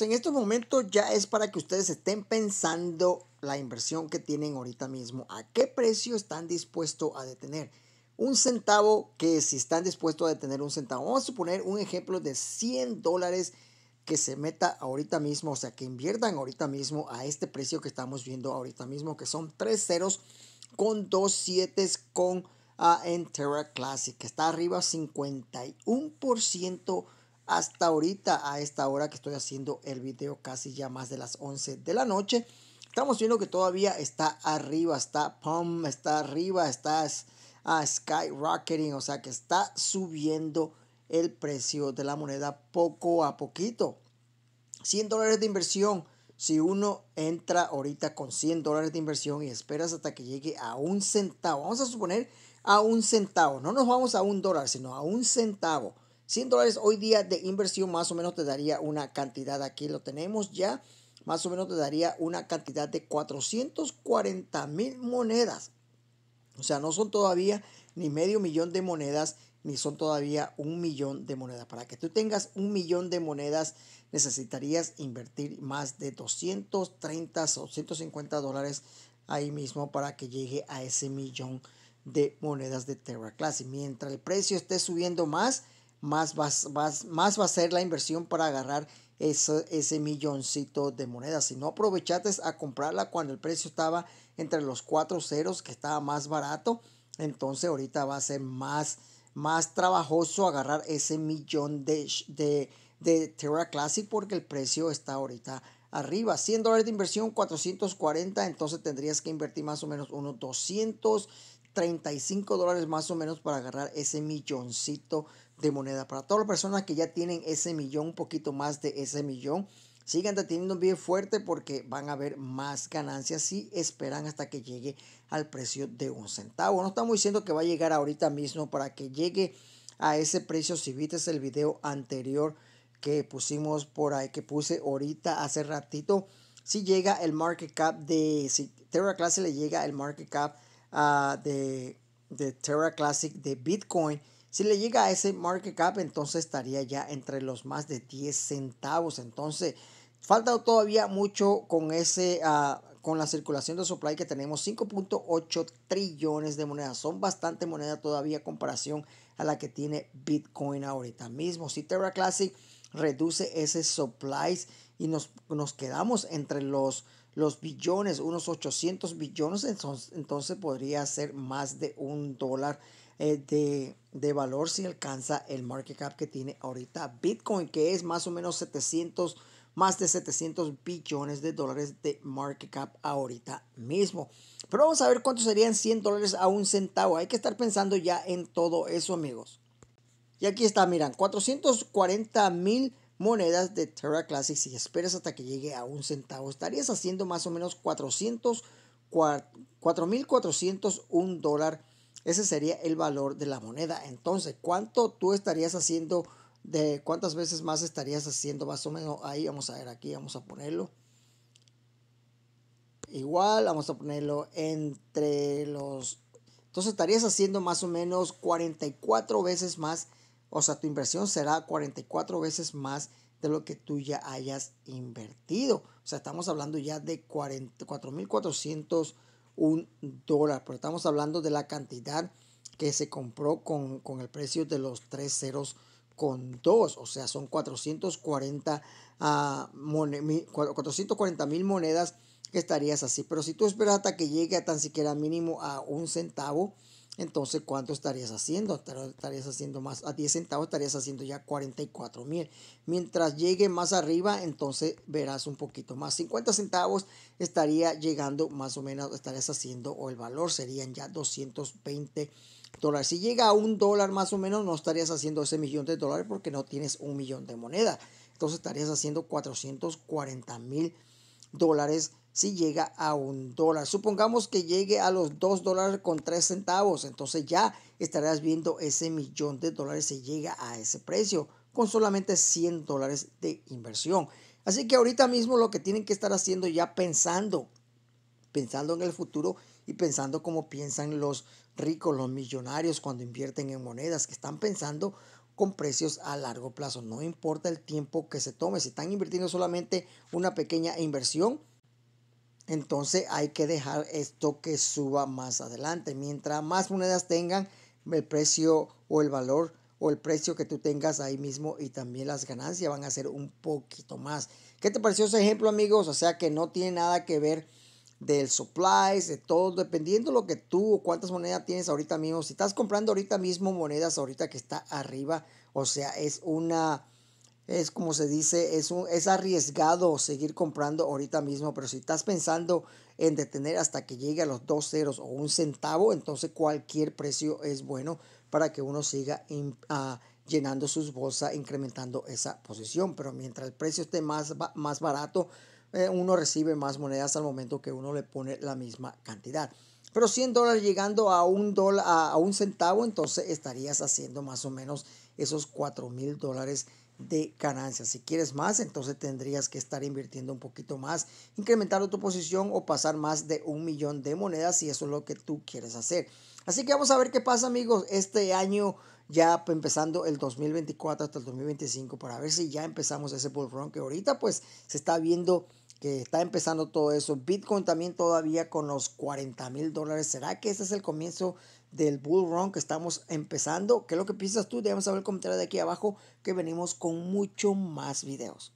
en estos momentos ya es para que ustedes estén pensando la inversión que tienen ahorita mismo. ¿A qué precio están dispuestos a detener? Un centavo que si están dispuestos a detener un centavo, vamos a suponer un ejemplo de 100 dólares que se meta ahorita mismo, o sea, que inviertan ahorita mismo a este precio que estamos viendo ahorita mismo, que son 3 ceros con dos siete con ah, a Classic, que está arriba 51% hasta ahorita, a esta hora que estoy haciendo el video, casi ya más de las 11 de la noche. Estamos viendo que todavía está arriba, está pum, está arriba, está uh, skyrocketing, o sea que está subiendo el precio de la moneda poco a poquito. 100 dólares de inversión. Si uno entra ahorita con 100 dólares de inversión y esperas hasta que llegue a un centavo, vamos a suponer a un centavo, no nos vamos a un dólar, sino a un centavo 100 dólares hoy día de inversión más o menos te daría una cantidad, aquí lo tenemos ya, más o menos te daría una cantidad de 440 mil monedas. O sea, no son todavía ni medio millón de monedas, ni son todavía un millón de monedas. Para que tú tengas un millón de monedas, necesitarías invertir más de 230 o 150 dólares ahí mismo para que llegue a ese millón de monedas de Terra Classic. Mientras el precio esté subiendo más, más va, va a ser la inversión para agarrar ese, ese milloncito de monedas. Si no aprovechaste a comprarla cuando el precio estaba entre los cuatro ceros, que estaba más barato, entonces ahorita va a ser más, más trabajoso agarrar ese millón de, de, de Terra Classic porque el precio está ahorita arriba. 100 dólares de inversión, 440, entonces tendrías que invertir más o menos unos 235 dólares más o menos para agarrar ese milloncito de moneda. Para todas las personas que ya tienen ese millón, un poquito más de ese millón, sigan deteniendo bien fuerte porque van a ver más ganancias si esperan hasta que llegue al precio de un centavo. No estamos diciendo que va a llegar ahorita mismo para que llegue a ese precio. Si viste el video anterior que pusimos por ahí, que puse ahorita hace ratito, si llega el market cap de, si Terra Classic le llega el market cap ah, de, de Terra Classic de Bitcoin, si le llega a ese market cap, entonces estaría ya entre los más de 10 centavos. Entonces, falta todavía mucho con ese... Ah, con la circulación de supply que tenemos 5.8 trillones de monedas. Son bastante moneda todavía en comparación a la que tiene Bitcoin ahorita mismo. Si Terra Classic reduce ese supplies y nos, quedamos entre los, los billones, unos 800 billones, entonces, entonces podría ser más de un dólar eh, de, valor si alcanza el market cap que tiene ahorita Bitcoin, que es más o menos 700, más de 700 billones de dólares de market cap ahorita mismo. Pero vamos a ver cuánto serían 100 dólares a un centavo. Hay que estar pensando ya en todo eso, amigos. Y aquí está, miran, 440 mil monedas de Terra Classic. Si esperas hasta que llegue a un centavo, estarías haciendo más o menos 400, 4.401 dólar ese sería el valor de la moneda. Entonces, ¿cuánto tú estarías haciendo? de cuántas veces más estarías haciendo más o menos ahí vamos a ver aquí vamos a ponerlo igual vamos a ponerlo entre los entonces estarías haciendo más o menos 44 veces más o sea tu inversión será 44 veces más de lo que tú ya hayas invertido o sea estamos hablando ya de 44.400 un dólar, pero estamos hablando de la cantidad que se compró con, con el precio de los tres ceros con dos, o sea, son 440 ah, mil monedas que estarías así. Pero si tú esperas hasta que llegue a tan siquiera mínimo a un centavo, entonces ¿cuánto estarías haciendo? Estarías haciendo más, a 10 centavos estarías haciendo ya 44 mil. Mientras llegue más arriba, entonces verás un poquito más. 50 centavos estaría llegando más o menos, estarías haciendo, o el valor serían ya 220 dólares. Si llega a un dólar más o menos, no estarías haciendo ese millón de dólares porque no tienes un millón de moneda. Entonces estarías haciendo 440 mil dólares si llega a un dólar. Supongamos que llegue a los 2 dólares con 3 centavos, entonces ya estarás viendo ese millón de dólares si llega a ese precio con solamente 100 dólares de inversión. Así que ahorita mismo lo que tienen que estar haciendo ya pensando, pensando en el futuro y pensando como piensan los ricos, los millonarios cuando invierten en monedas, que están pensando con precios a largo plazo. No importa el tiempo que se tome, si están invirtiendo solamente una pequeña inversión, entonces hay que dejar esto que suba más adelante. Mientras más monedas tengan, el precio o el valor o el precio que tú tengas ahí mismo y también las ganancias van a ser un poquito más. ¿Qué te pareció ese ejemplo, amigos? O sea que no tiene nada que ver del supply, de todo, dependiendo lo que tú o cuántas monedas tienes ahorita mismo. Si estás comprando ahorita mismo monedas ahorita que está arriba, o sea, es una es como se dice, es, un, es arriesgado seguir comprando ahorita mismo, pero si estás pensando en detener hasta que llegue a los dos ceros o un centavo, entonces cualquier precio es bueno para que uno siga ah, llenando sus bolsas, incrementando esa posición. Pero mientras el precio esté más, más barato, eh, uno recibe más monedas al momento que uno le pone la misma cantidad. Pero 100 dólares llegando a un, dólar, a, a un centavo, entonces estarías haciendo más o menos esos 4 mil dólares de ganancias. Si quieres más, entonces tendrías que estar invirtiendo un poquito más, incrementar tu posición o pasar más de un millón de monedas si eso es lo que tú quieres hacer. Así que vamos a ver qué pasa amigos este año ya empezando el 2024 hasta el 2025 para ver si ya empezamos ese bull run que ahorita pues se está viendo que está empezando todo eso. Bitcoin también todavía con los 40 mil dólares. ¿Será que ese es el comienzo del Bull Run que estamos empezando. ¿Qué es lo que piensas tú? Déjame saber el comentario de aquí abajo que venimos con mucho más videos.